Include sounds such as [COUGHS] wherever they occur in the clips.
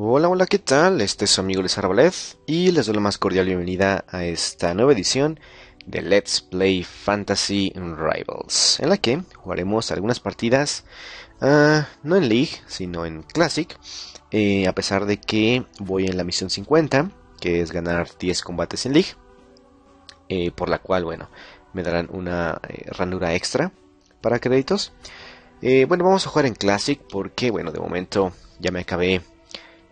Hola, hola, ¿qué tal? Este es su amigo Luis Arbalez y les doy la más cordial bienvenida a esta nueva edición de Let's Play Fantasy Rivals, en la que jugaremos algunas partidas, ah, no en League, sino en Classic, eh, a pesar de que voy en la misión 50, que es ganar 10 combates en League, eh, por la cual, bueno, me darán una eh, ranura extra para créditos. bueno, vamos a jugar en Classic porque, bueno, de momento ya me acabé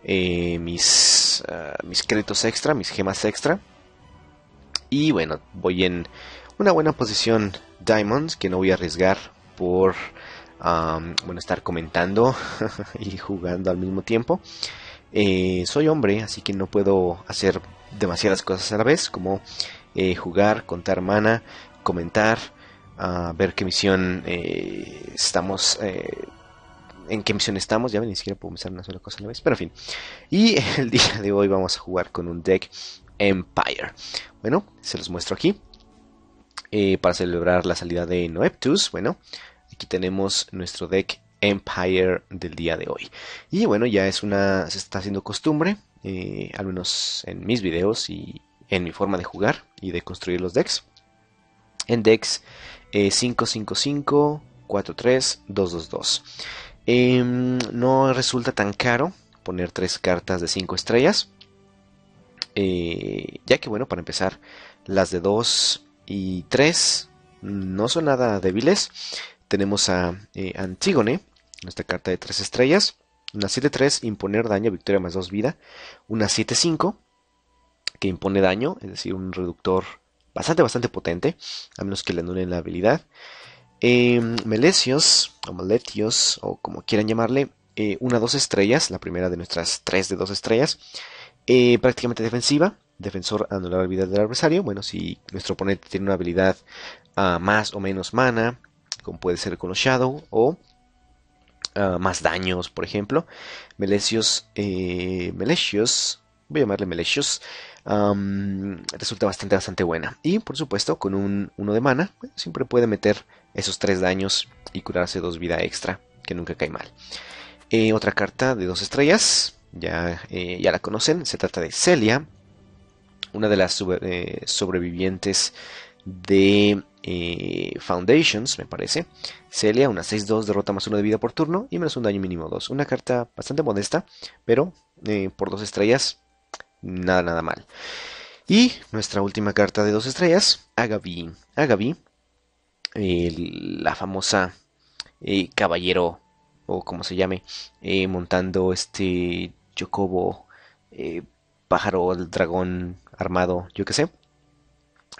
eh, mis, ah, mis créditos extra, mis gemas extra. Y bueno, voy en una buena posición Diamonds, que no voy a arriesgar por bueno, estar comentando [LAUGHS] y jugando al mismo tiempo. Eh, soy hombre, así que no puedo hacer demasiadas cosas a la vez, como eh, jugar, contar mana, comentar, ah, ver qué misión estamos en qué misión estamos. Ya ni siquiera puedo pensar una sola cosa a la vez. Pero en fin. Y [LAUGHS] el día de hoy vamos a jugar con un deck Empire. Bueno, se los muestro aquí. Eh, para celebrar la salida de Noeptus, bueno, aquí tenemos nuestro deck Empire del día de hoy. Y bueno, ya es una. se está haciendo costumbre. Eh, al menos en mis videos y en mi forma de jugar y de construir los decks. En decks eh, 555 222. Em, no resulta tan caro poner tres cartas de cinco estrellas. Eh, ya que bueno, para empezar, las de 2 y 3 no son nada débiles. Tenemos a eh, Antígone, nuestra carta de tres estrellas. Una 7-3, imponer daño, victoria más dos vida. Una 7-5, que impone daño, es decir, un reductor bastante, bastante potente, a menos que le anulen la habilidad. Eh, Melesios, o Meletios, o como quieran llamarle, eh, una dos estrellas, la primera de nuestras tres de dos estrellas, eh, prácticamente defensiva, defensor anular la vida del adversario. Bueno, si nuestro oponente tiene una habilidad ah, más o menos mana, como puede ser con los Shadow, o ah, más daños, por ejemplo, Melesios, eh, Melesios, voy a llamarle Melesios, resulta bastante, bastante buena. Y por supuesto, con un 1 de mana, siempre puede meter esos tres daños y curarse dos vida extra, que nunca cae mal. Eh, otra carta de dos estrellas, ya, eh, ya la conocen, se trata de Celia, una de las eh, sobrevivientes de Foundations, me parece. Celia, una 6-2, derrota más uno de vida por turno y menos un daño mínimo dos. Una carta bastante modesta, pero por dos estrellas, nada, nada mal. Y nuestra última carta de dos estrellas, Agavi. Agavi eh, la famosa eh, caballero o como se llame eh, montando este Yocobo. pájaro el dragón armado yo que sé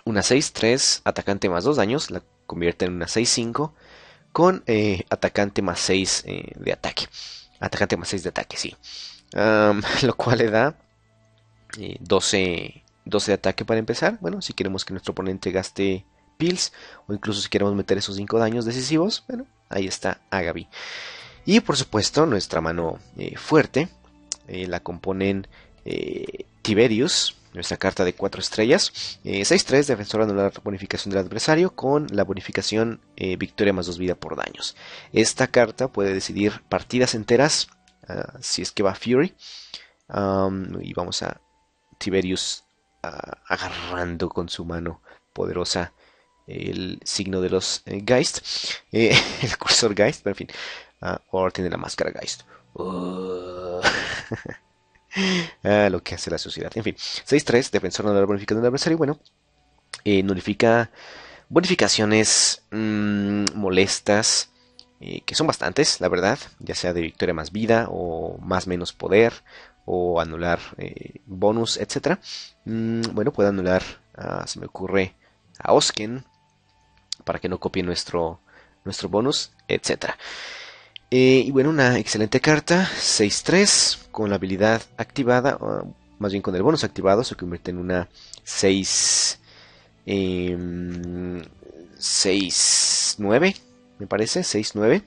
una 6-3 atacante más 2 daños la convierte en una 6-5 con atacante más 6 de ataque atacante más 6 de ataque sí [LAUGHS] lo cual le da 12 12 de ataque para empezar bueno si queremos que nuestro oponente gaste Pills, o incluso si queremos meter esos 5 daños decisivos, bueno, ahí está Agavi. Y por supuesto, nuestra mano eh, fuerte eh, la componen eh, Tiberius, nuestra carta de 4 estrellas, 6-3, defensora de la bonificación del adversario, con la bonificación victoria más 2 vida por daños. Esta carta puede decidir partidas enteras, ah, si es que va Fury. y vamos a Tiberius ah, agarrando con su mano poderosa el signo de los eh, Geist, eh, [LAUGHS] el cursor Geist, pero en fin, ah, ahora tiene la máscara Geist. Uh. [LAUGHS] Ah, lo que hace la sociedad. En fin, 6-3, defensor no bonificación del adversario. Bueno, eh, nulifica bonificaciones mm, molestas, eh, que son bastantes, la verdad, ya sea de victoria más vida o más menos poder o anular bonus, etc. Mm, bueno, puede anular, ah, se me ocurre, a Osken, para que no copien nuestro, nuestro bonus, etc. Eh, y bueno, una excelente carta, 6-3, con la habilidad activada, más bien con el bonus activado, se convierte en una 6... 9 em, me parece, 6-9.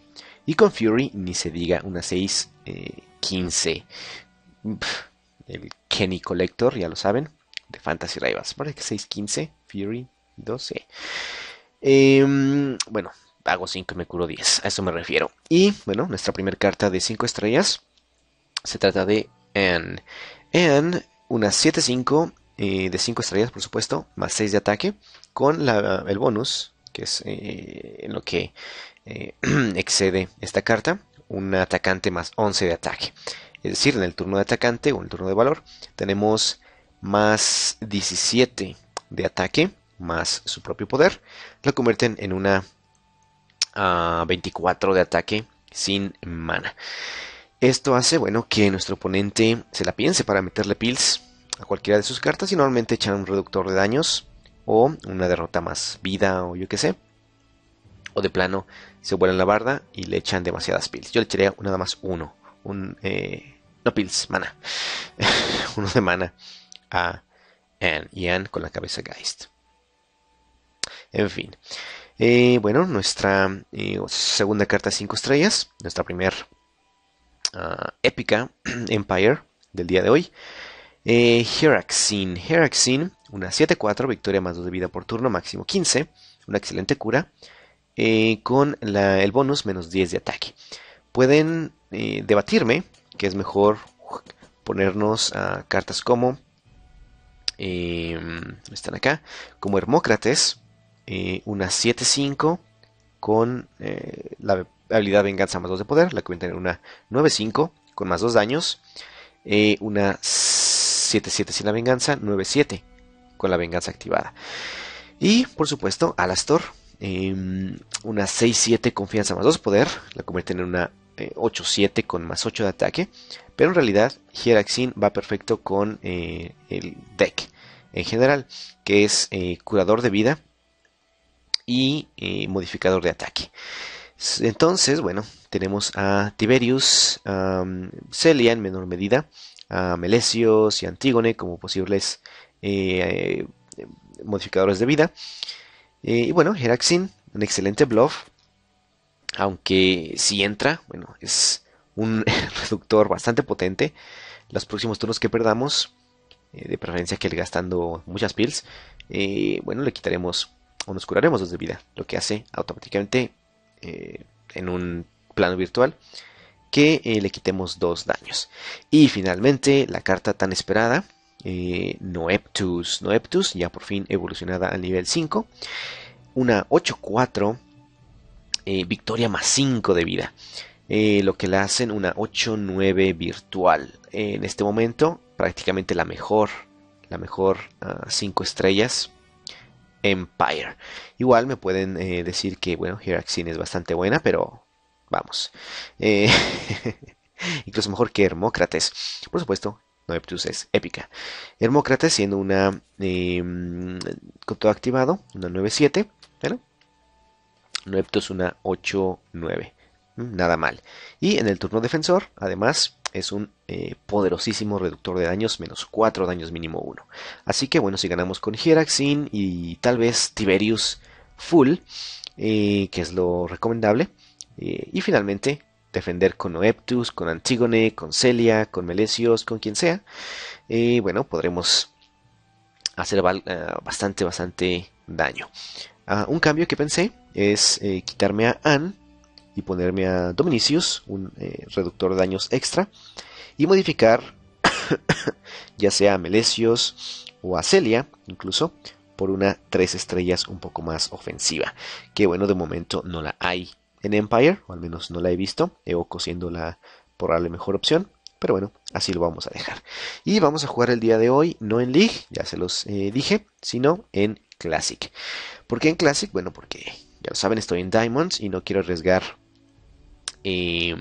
Y con Fury ni se diga una 6-15. Eh, el Kenny Collector, ya lo saben, de Fantasy Rivals. Parece que 6-15, Fury 12. Em, bueno, hago 5 y me curo 10, a eso me refiero. Y bueno, nuestra primera carta de 5 estrellas se trata de Anne. Anne, una 7-5 eh, de 5 estrellas, por supuesto, más 6 de ataque, con el bonus, que es eh, en lo que eh, [CLEARS THROAT] excede esta carta, un atacante más 11 de ataque. Es decir, en el turno de atacante o en el turno de valor tenemos más 17 de ataque más su propio poder, lo convierten en una 24 ah, de ataque sin mana. Esto hace, bueno, que nuestro oponente se la piense para meterle pills a cualquiera de sus cartas y normalmente echan un reductor de daños o una derrota más vida o yo qué sé. O de plano se vuelan la barda y le echan demasiadas pills. Yo le echaría nada más uno, un... Eh, no pills, mana. [LAUGHS] uno de mana a Anne y Anne con la cabeza Geist. En fin. Eh, bueno, nuestra eh, segunda carta 5 estrellas, nuestra primera ah, épica [CLEARS THROAT] Empire del día de hoy. Eh, Heraxin. Heraxin, una 7-4, victoria más 2 de vida por turno, máximo 15. Una excelente cura. Eh, con el bonus menos 10 de ataque. Pueden debatirme que es mejor ponernos cartas como. Em, están acá. Como Hermócrates, eh, una 7-5 con eh, la habilidad venganza más 2 de poder, la convierte en una 9-5 con más 2 daños, eh, una 7-7 sin la venganza, 9-7 con la venganza activada. Y por supuesto, Alastor, em, una 6-7 confianza más 2 de poder, la convierte en una 8-7 con más 8 de ataque, pero en realidad Hieraxin va perfecto con el deck en general, que es curador de vida, y eh, modificador de ataque. Entonces, bueno, tenemos a Tiberius, Celia en menor medida, a Melesios y Antígone como posibles eh, eh, modificadores de vida. y bueno, Heraxin, un excelente bluff, aunque si entra, bueno, es un [LAUGHS] reductor bastante potente. Los próximos turnos que perdamos, de preferencia que él gastando muchas pills, bueno, le quitaremos o nos curaremos dos de vida, lo que hace automáticamente eh, en un plano virtual que eh, le quitemos dos daños. Y finalmente la carta tan esperada, eh, Noeptus, Noeptus, ya por fin evolucionada al nivel 5, una 8-4, victoria más 5 de vida. lo que la hacen una 8-9 virtual. en este momento, prácticamente la mejor, la mejor 5 ah, estrellas Empire. Igual me pueden eh, decir que, bueno, Heraxine es bastante buena, pero vamos. Eh, [LAUGHS] incluso mejor que Hermócrates. Por supuesto, Noeptus es épica. Hermócrates siendo una... Em, con todo activado, una 9-7. Bueno, Noeptus una 8-9. Mm, nada mal. Y en el turno defensor, además, es un eh, poderosísimo reductor de daños, menos 4 daños mínimo 1. Así que bueno, si ganamos con Hieraxin y tal vez Tiberius Full, eh, que es lo recomendable. Eh, y finalmente, defender con Noeptus, con Antígone, con Celia, con Melesios, con quien sea. bueno, podremos hacer bastante, bastante daño. Ah, un cambio que pensé es quitarme a Anne y ponerme a Dominicius, un eh, reductor de daños extra, y modificar [COUGHS] ya sea a Melesios o a Celia, incluso, por una 3 estrellas un poco más ofensiva. Que bueno, de momento no la hay en Empire, o al menos no la he visto, Evoco siendo la mejor opción. Pero bueno, así lo vamos a dejar. Y vamos a jugar el día de hoy, no en League, ya se los eh, dije, sino en Classic. ¿Por qué en Classic? Bueno, porque ya lo saben, estoy en Diamonds y no quiero arriesgar eh,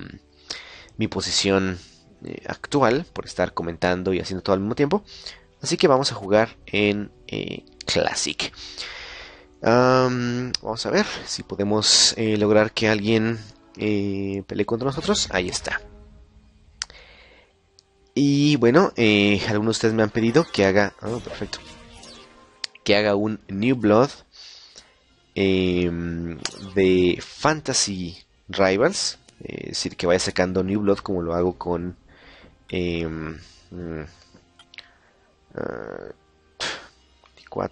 mi posición eh, actual por estar comentando y haciendo todo al mismo tiempo. Así que vamos a jugar en eh, Classic. vamos a ver si podemos lograr que alguien pelee contra nosotros. Ahí está. Y bueno, algunos de ustedes me han pedido que haga... Ah, perfecto. Que haga un New Blood em, de Fantasy Rivals. Eh, decir, que vaya sacando New Blood como lo hago con... Eh, 7 mm, ah,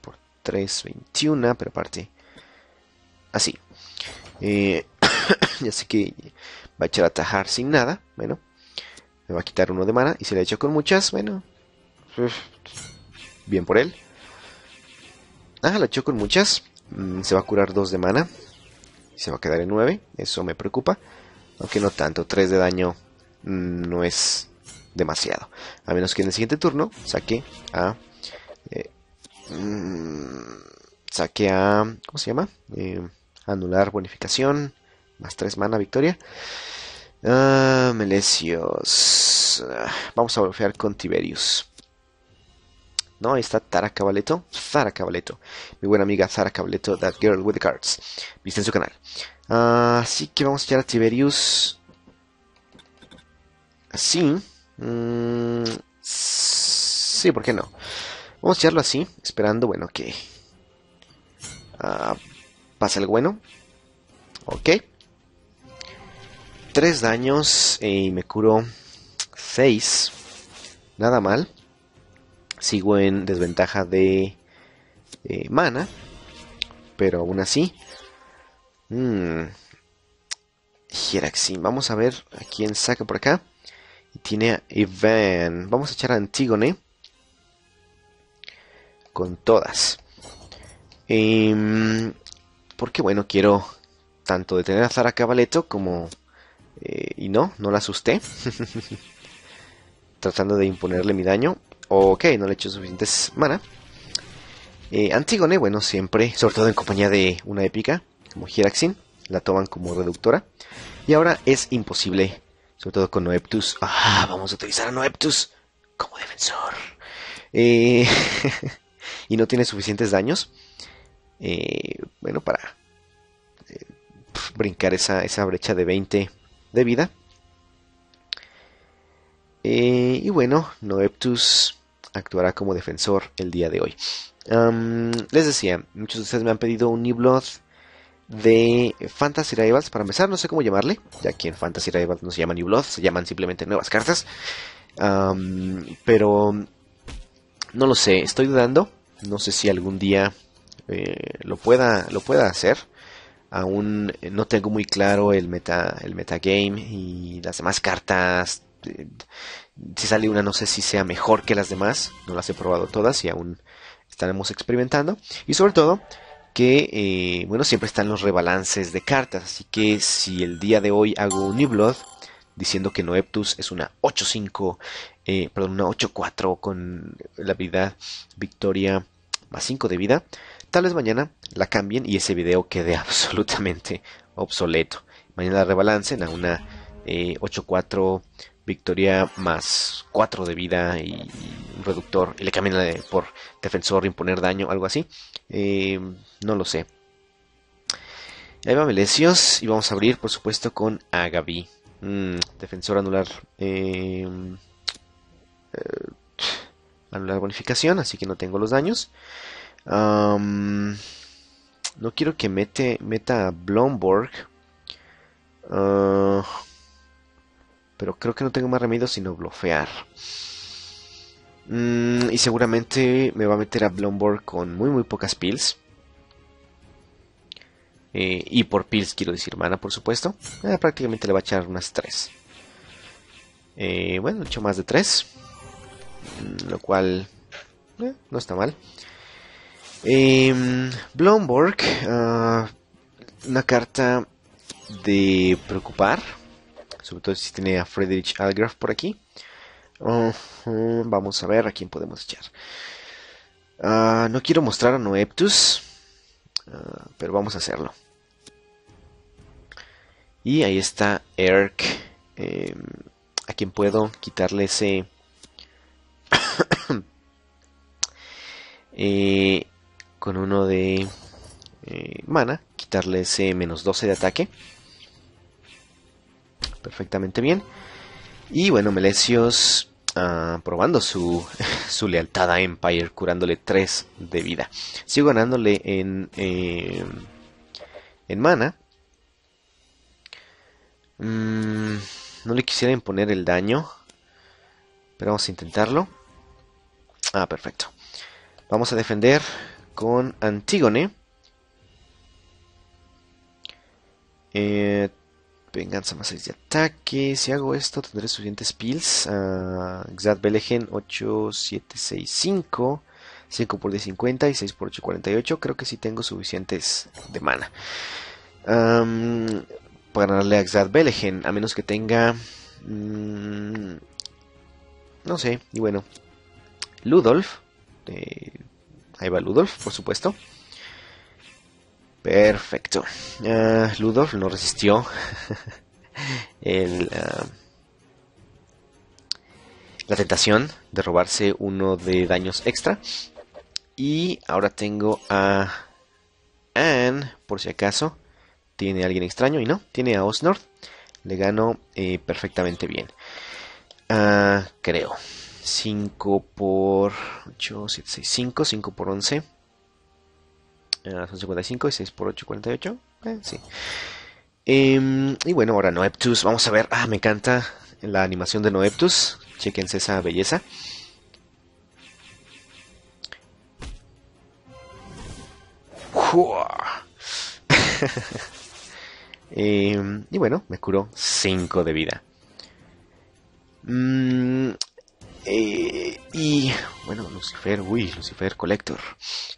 por 3, 21, pero aparte... Así. Eh, [COUGHS] ya sé que va a echar a atajar sin nada, bueno. Me va a quitar uno de mana y se le echo con muchas, bueno. Pues, bien por él. Ah, la echó con muchas. Mm, se va a curar dos de mana se va a quedar en 9. Eso me preocupa. Aunque no tanto, 3 de daño mm, no es demasiado. A menos que en el siguiente turno saque a... Eh, mm, saque a... ¿Cómo se llama? Eh, anular bonificación. Más 3 mana, victoria. Ah, ah, vamos a golpear con Tiberius. ¿no? Ahí está Tara Cabaleto, Zara Cabaleto, mi buena amiga Zara Cabaleto, That Girl with the Cards, viste en su canal. así ah, que vamos a echar a Tiberius así. Mm, sí, ¿por qué no? Vamos a echarlo así, esperando, bueno, que Pasa ah, pase el bueno. Ok. Tres daños eh, y me curo seis. Nada mal. Sigo en desventaja de eh, mana. Pero aún así. Mmm. Hieraxin. Vamos a ver a quién saca por acá. Y tiene a Ivan. Vamos a echar a Antigone. Con todas. Em, porque bueno, quiero tanto detener a Zara Cavaleto como... Eh, y no, no la asusté. [LAUGHS] Tratando de imponerle mi daño. Ok, no le he hecho suficientes mana. Eh, Antigone, bueno, siempre, sobre todo en compañía de una épica como Hieraxin, la toman como reductora. Y ahora es imposible, sobre todo con Noeptus. Ah, vamos a utilizar a Noeptus como defensor. Eh, [LAUGHS] y no tiene suficientes daños. Eh, bueno, para brincar esa, brecha de 20 de vida. y bueno, Noeptus actuará como defensor el día de hoy. les decía, muchos de ustedes me han pedido un New Blood... de Fantasy Rivals. Para empezar, no sé cómo llamarle, ya que en Fantasy Rivals no se llaman New Blood... se llaman simplemente nuevas cartas. pero no lo sé, estoy dudando. No sé si algún día eh, lo, pueda, lo pueda hacer. Aún no tengo muy claro el meta, el metagame y las demás cartas, si sale una no sé si sea mejor que las demás, no las he probado todas y aún estaremos experimentando. Y sobre todo que, eh, bueno, siempre están los rebalances de cartas, así que si el día de hoy hago un New Blood, diciendo que Noeptus es una 8-5, eh, perdón, una 8-4 con la vida victoria más 5 de vida, tal vez mañana la cambien y ese video quede [LAUGHS] absolutamente obsoleto. Mañana la rebalancen a una 8-4 eh, victoria más 4 de vida y un reductor. Y le cambian por defensor, imponer daño, algo así. Eh, no lo sé. Ahí va Melecios. Y vamos a abrir, por supuesto, con Agabi mm, defensor anular. Eh, eh, anular bonificación, así que no tengo los daños. no quiero que mete, meta a Blomborg. Ah, pero creo que no tengo más remedio sino blofear. Mm, y seguramente me va a meter a Blomborg con muy muy pocas pills. Eh, y por pills quiero decir mana, por supuesto. Eh, prácticamente le va a echar unas 3. Eh, bueno, he hecho más de 3. Mm, lo cual no está mal. Em, Blomborg, ah, una carta de preocupar sobre todo si tiene a Friedrich Algraf por aquí. vamos a ver a quién podemos echar. Ah, no quiero mostrar a Noeptus, ah, pero vamos a hacerlo. Y ahí está Erk, em, a quien puedo quitarle ese... [COUGHS] Eh, con uno de eh, mana, quitarle ese menos 12 de ataque perfectamente bien. Y bueno, Melecios ah, probando su, [LAUGHS] su, lealtad a Empire, curándole 3 de vida. Sigo ganándole en, em, en mana. Mm, no le quisiera imponer el daño, pero vamos a intentarlo. Ah, perfecto. Vamos a defender con Antígone. Eh, Venganza más 6 de ataque. Si hago esto, tendré suficientes pills. Ah, Xad Belegen 8765. 5 por 10, 50 y 6 por 8, 48. Creo que sí tengo suficientes de mana. para ganarle a Xad Belegen, a menos que tenga. Mm, no sé, y bueno. Ludolf. Eh, ahí va Ludolf, por supuesto. Perfecto. Uh, no resistió [LAUGHS] ah, la tentación de robarse uno de daños extra. Y ahora tengo a Anne, por si acaso. Tiene a alguien extraño y no, tiene a Osnord. Le gano eh, perfectamente bien. Ah, creo. 5 por 8, 7, 6, 5, 5 por 11. Eh, son 55 y 6 por 8, 48. Eh, sí. Em, y bueno, ahora Noeptus. Vamos a ver. Ah, me encanta la animación de Noeptus. Chequense esa belleza. [LAUGHS] Em, y bueno, me curó 5 de vida. Mm, eh, y bueno, Lucifer, uy, Lucifer Collector.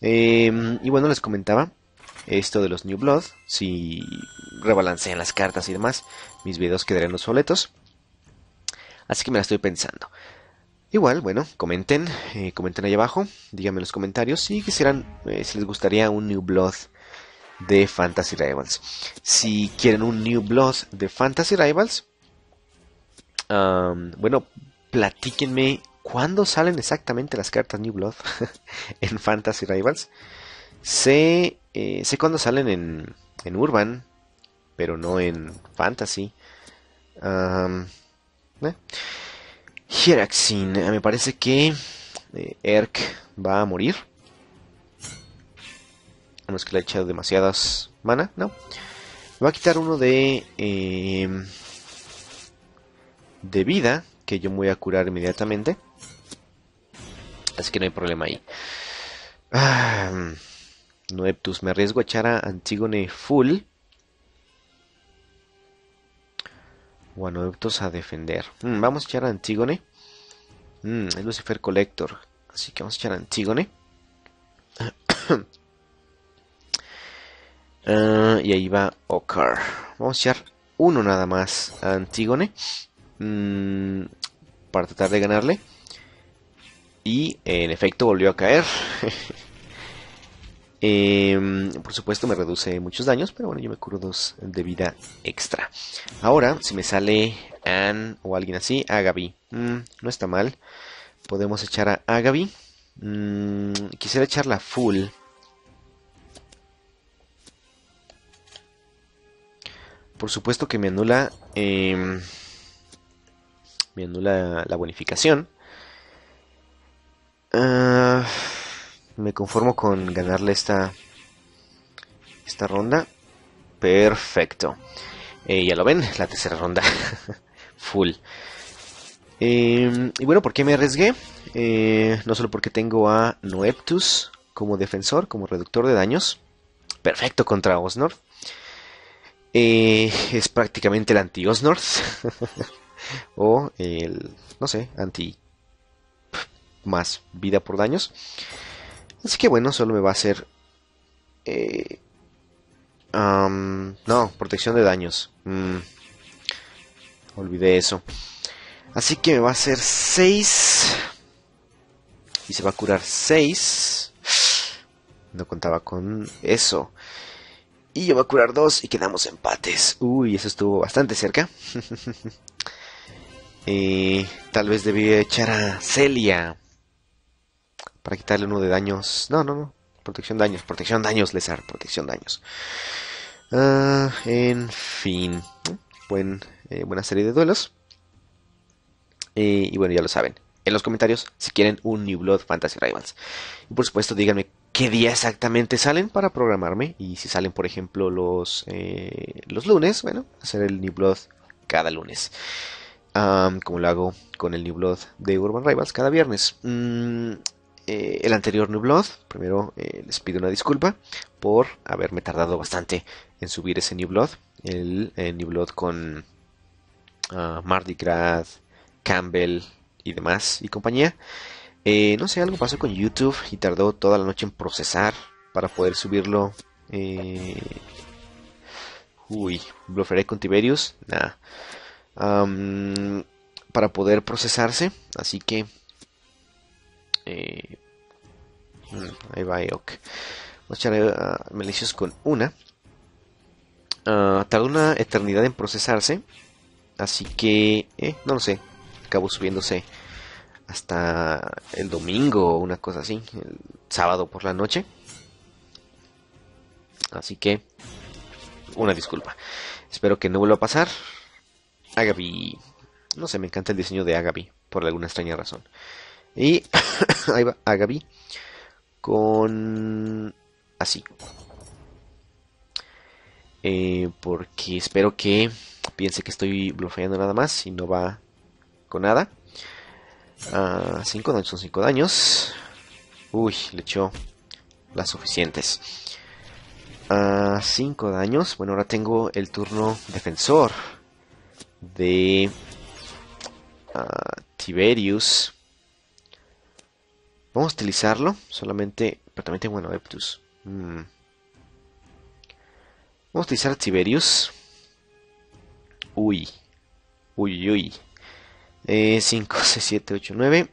Eh, y bueno, les comentaba esto de los New Blood. Si rebalancean las cartas y demás, mis videos quedarán los Así que me la estoy pensando. Igual, bueno, comenten, eh, comenten ahí abajo, díganme en los comentarios si quisieran, si les gustaría un New Blood de Fantasy Rivals. Si quieren un New Blood de Fantasy Rivals, bueno, platíquenme cuándo salen exactamente las cartas New Blood [LAUGHS] en Fantasy Rivals. Eh, sé, cuándo salen en, en, Urban, pero no en Fantasy. Um, me parece que erc Erk va a morir. A menos que le ha echado demasiadas mana, no. Va a quitar uno de. Em, de vida que yo me voy a curar inmediatamente. Así que no hay problema ahí. Ah, Noeptus, me arriesgo a echar a Antigone full. O a Noeptus a defender. Mm, vamos a echar a Antígone. Mm, es Lucifer Collector. Así que vamos a echar a Antígone. [COUGHS] Ah, y ahí va ocar Vamos a echar uno nada más a Antigone. Mm, para tratar de ganarle. Y en efecto volvió a caer. [LAUGHS] Em, por supuesto me reduce muchos daños, pero bueno, yo me curo dos de vida extra. Ahora, si me sale Anne o alguien así, Agaby. Mm, no está mal. Podemos echar a Agaby. Mm, quisiera echarla full. Por supuesto que me anula... Em, me anula la bonificación. Ah, me conformo con ganarle esta, esta ronda. Perfecto. Eh, ya lo ven, la tercera ronda. [LAUGHS] Full. Em, y bueno, ¿por qué me arriesgué? Eh, no solo porque tengo a Noeptus como defensor, como reductor de daños. Perfecto contra Osnor. Eh, es prácticamente el anti-Osnorth. [LAUGHS] o el, no sé, anti más vida por daños. Así que bueno, solo me va a hacer... Eh, no, protección de daños. Mm, olvidé eso. Así que me va a hacer 6. Y se va a curar 6. No contaba con eso. Y yo voy a curar 2 y quedamos empates. Uy, eso estuvo bastante cerca. [LAUGHS] y tal vez debía echar a Celia. Para quitarle uno de daños. No, no, no. Protección daños, protección daños, Lesar. Protección daños. Ah, en fin. Buen, eh, buena serie de duelos. Eh, y bueno, ya lo saben. En los comentarios, si quieren un New Blood Fantasy Rivals. Y por supuesto, díganme qué día exactamente salen para programarme. Y si salen, por ejemplo, los, eh, los lunes, bueno, hacer el New Blood cada lunes como lo hago con el New Blood de Urban Rivals cada viernes. Mm, eh, el anterior New Blood, primero eh, les pido una disculpa por haberme tardado bastante en subir ese New Blood, el eh, New Blood con ah, Mardi Gras, Campbell y demás y compañía. no sé, algo pasó con YouTube y tardó toda la noche en procesar para poder subirlo. Uy, ¿bloferé con Tiberius? Nada para poder procesarse. Así que... Eh, mm, ahí va ok... Vamos a echar ah, con una. Ah, tardó tarda una eternidad en procesarse. Así que... Eh, no lo sé. Acabo subiéndose hasta el domingo o una cosa así, el sábado por la noche. Así que, una disculpa. Espero que no vuelva a pasar. Agaby. No sé, me encanta el diseño de Agaby por alguna extraña razón. Y [COUGHS] ahí va Agaby. con así. Eh, porque espero que piense que estoy bluffeando nada más y no va con nada. 5 ah, son 5 daños. Uy, le echó las suficientes. 5 ah, daños. Bueno, ahora tengo el turno defensor de ah, Tiberius. Vamos a utilizarlo solamente, pero también tengo un Adeptus. Mm. Vamos a utilizar Tiberius. Uy, uy, uy. 5, 6, 7, 8, 9.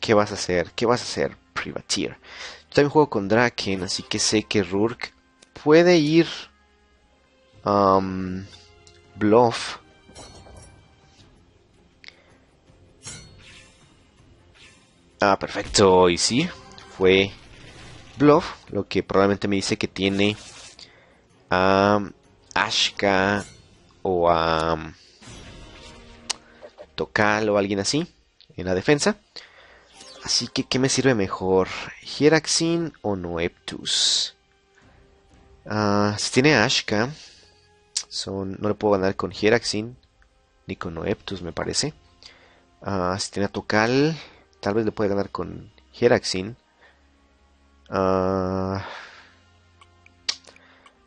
¿Qué vas a hacer? ¿Qué vas a hacer, Privateer? Yo también juego con Draken, así que sé que Rourke puede ir um, Bluff. Ah, perfecto. Y sí, fue Bluff. Lo que probablemente me dice que tiene a Ashka o a um, Tokal o alguien así en la defensa. Así que, ¿qué me sirve mejor? ¿Hieraxin o Noeptus? Ah, si tiene Ashka, son, no le puedo ganar con Heraxin. ni con Noeptus, me parece. Ah, si tiene a Tokal, tal vez le puede ganar con Heraxin. Ah,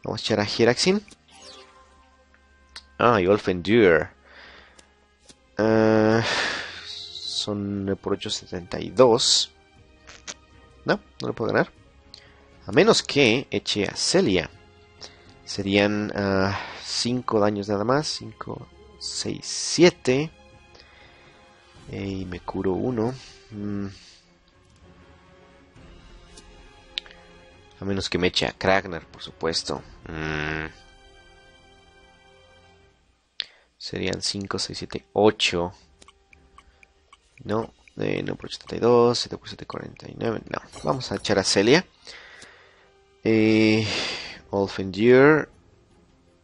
vamos a echar a Heraxin. Ah, y Olfendur. son por 872. No, no le puedo ganar. A menos que eche a Celia. Serían 5 ah, daños nada más. 5, 6, 7. Y me curo 1. Mm. A menos que me eche a Kragner, por supuesto. Mm. Serían 5, 6, 7, 8. No, eh, no por 82, 7 por 7, 49. No, vamos a echar a Celia. Eh, Olfendier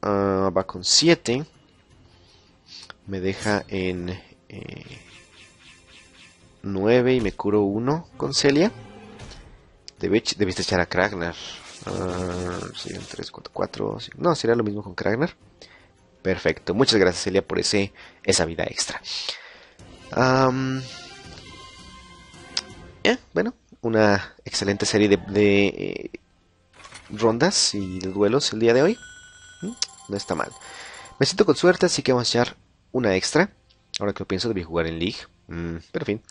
ah, va con 7. Me deja en 9 eh, y me curo 1 con Celia. Debe, debiste echar a Kragner 3, 4, 4. No, sería lo mismo con Kragner Perfecto. Muchas gracias, Celia, por ese, esa vida extra. Eh, bueno, una excelente serie de, eh, rondas y duelos el día de hoy. Mm, no está mal. Me siento con suerte, así que vamos a echar una extra. Ahora que lo pienso, debí jugar en League. Mm, pero en fin,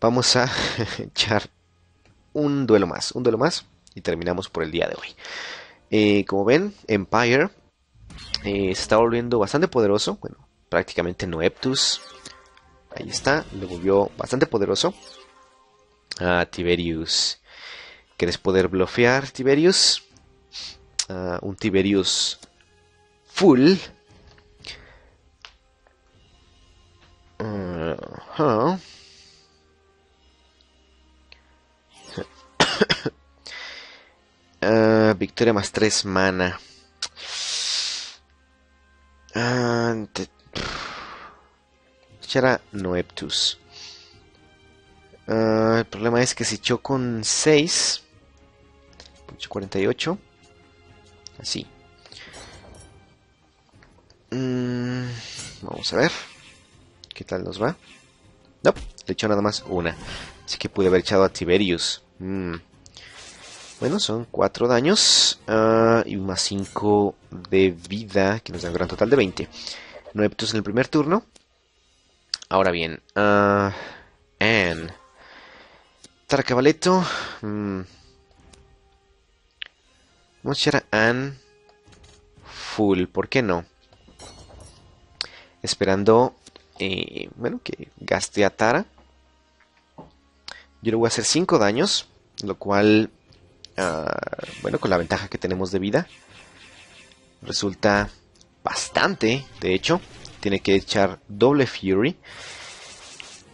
vamos a [LAUGHS] echar un duelo más. Un duelo más y terminamos por el día de hoy. Eh, como ven, Empire eh, se está volviendo bastante poderoso. Bueno, prácticamente Noeptus. Ahí está, lo volvió bastante poderoso. A Tiberius ¿Quieres poder bloquear, Tiberius? Ah, un Tiberius full. Ah, [COUGHS] ah, victoria más 3 mana. no Noeptus. el problema es que si yo con 6 48. Así. Mm, vamos a ver. ¿Qué tal nos va? No, le echó nada más una. Así que pude haber echado a Tiberius. Mm. Bueno, son 4 daños ah, y más 5 de vida, que nos da un gran total de 20. 9 puntos en el primer turno. Ahora bien, uh, ah, Anne. Vamos a echar a full, ¿por qué no? Esperando, eh, bueno, que gaste a Tara. Yo le voy a hacer 5 daños, lo cual, ah, bueno, con la ventaja que tenemos de vida, resulta bastante, de hecho. Tiene que echar doble Fury.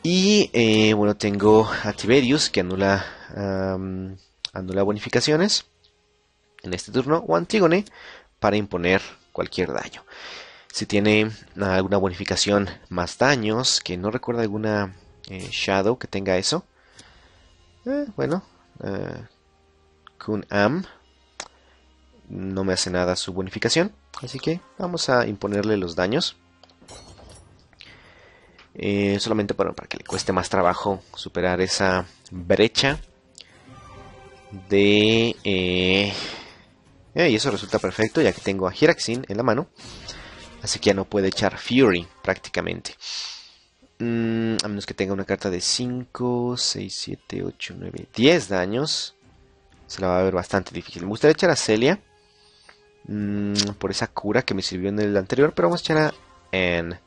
Y eh, bueno, tengo a Tiberius que anula, anula bonificaciones este turno o Antigone para imponer cualquier daño. Si tiene alguna bonificación más daños, que no recuerda alguna eh, Shadow que tenga eso. Eh, bueno, eh, Kun Am no me hace nada su bonificación, así que vamos a imponerle los daños. Eh, solamente para, para que le cueste más trabajo superar esa brecha de eh, y eso resulta perfecto, ya que tengo a Hiraxin en la mano. Así que ya no puede echar Fury prácticamente. Mm, a menos que tenga una carta de 5, 6, 7, 8, 9, 10 daños. Se la va a ver bastante difícil. Me gustaría echar a Celia. Mm, por esa cura que me sirvió en el anterior. Pero vamos a echar a Anne.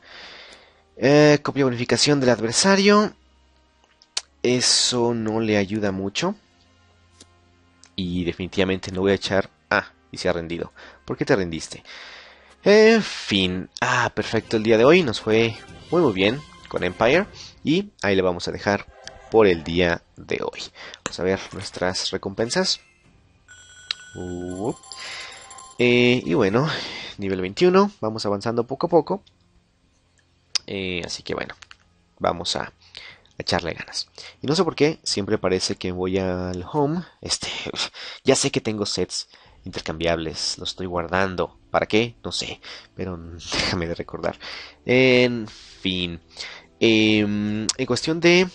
Eh, copia bonificación del adversario. Eso no le ayuda mucho. Y definitivamente no voy a echar y se ha rendido. ¿Por qué te rendiste? En fin, ah, perfecto, el día de hoy nos fue muy muy bien con Empire y ahí le vamos a dejar por el día de hoy. Vamos a ver nuestras recompensas. Uh. Eh, y bueno, nivel 21, vamos avanzando poco a poco. Eh, así que bueno, vamos a, a, echarle ganas. Y no sé por qué, siempre parece que voy al home. Este, [LAUGHS] ya sé que tengo sets intercambiables. lo estoy guardando. ¿Para qué? No sé. Pero [LAUGHS] déjame de recordar. En fin. Em, en cuestión de...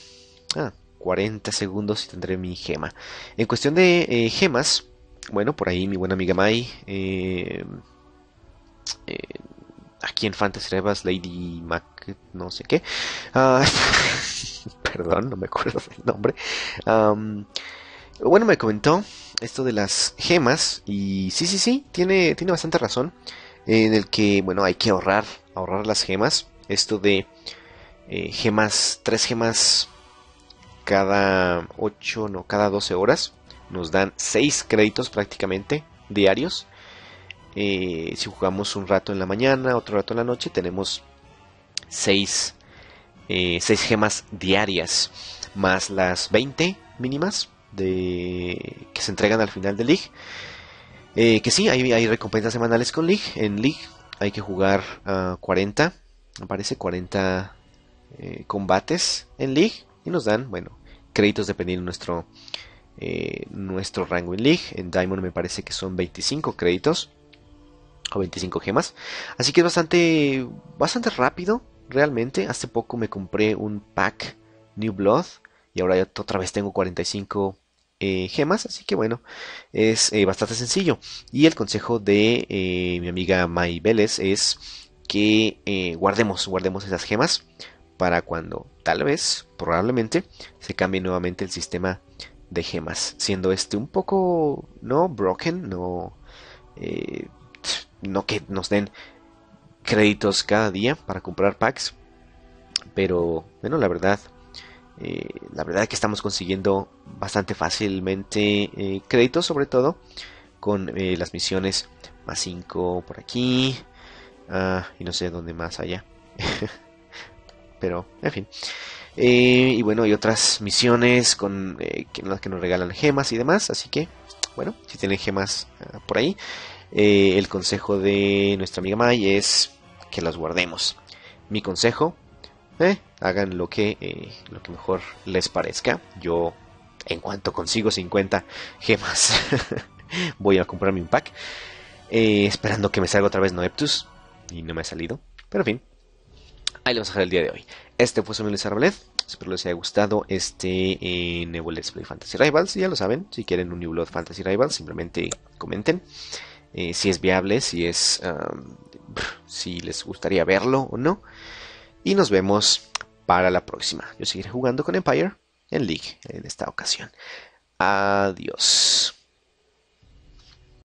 Ah, 40 segundos y tendré mi gema. En cuestión de eh, gemas, bueno, por ahí mi buena amiga Mai, em, eh, aquí en Fantasy Rebas, Lady Mac, no sé qué. Ah, [LAUGHS] perdón, no me acuerdo del nombre. bueno, me comentó esto de las gemas. Y sí, sí, sí, tiene, tiene bastante razón. En el que, bueno, hay que ahorrar, ahorrar las gemas. Esto de eh, gemas, tres gemas cada 8, no, cada 12 horas. Nos dan 6 créditos prácticamente diarios. Eh, si jugamos un rato en la mañana, otro rato en la noche, tenemos 6 eh, gemas diarias. Más las 20 mínimas de que se entregan al final de League. Eh, que sí, hay, recompensas semanales con League. En League hay que jugar 40, Aparece 40 combates en League y nos dan, bueno, créditos dependiendo de nuestro, eh, nuestro rango en League. En Diamond me parece que son 25 créditos o 25 gemas. Así que es bastante, bastante rápido realmente. Hace poco me compré un pack New Blood y ahora ya otra vez tengo 45 eh, gemas, así que bueno, es eh, bastante sencillo. Y el consejo de eh, mi amiga May Vélez es que guardemos, guardemos esas gemas para cuando tal vez, probablemente, se cambie nuevamente el sistema de gemas, siendo este un poco, no, broken, no, no que nos den créditos cada día para comprar packs, pero bueno, la verdad, eh, la verdad es que estamos consiguiendo bastante fácilmente eh, créditos, sobre todo con eh, las misiones más 5 por aquí ah, y no sé dónde más allá. [LAUGHS] Pero, en fin. y bueno, hay otras misiones con las que nos regalan gemas y demás, así que, bueno, si tienen gemas ah, por ahí, el consejo de nuestra amiga May es que las guardemos. Mi consejo, ¿Eh? hagan lo que, eh, lo que mejor les parezca. Yo, en cuanto consigo 50 gemas, [LAUGHS] voy a comprarme un pack. Eh, esperando que me salga otra vez Noeptus. Y no me ha salido. Pero en fin. Ahí lo vamos a dejar el día de hoy. Este fue Samuel Luis Espero les haya gustado este nuevo Play Fantasy Rivals. Ya lo saben, si quieren un New Blood Fantasy Rivals, simplemente comenten. si es viable, si es... si les gustaría verlo o no. Y nos vemos para la próxima. Yo seguiré jugando con Empire en League en esta ocasión. Adiós.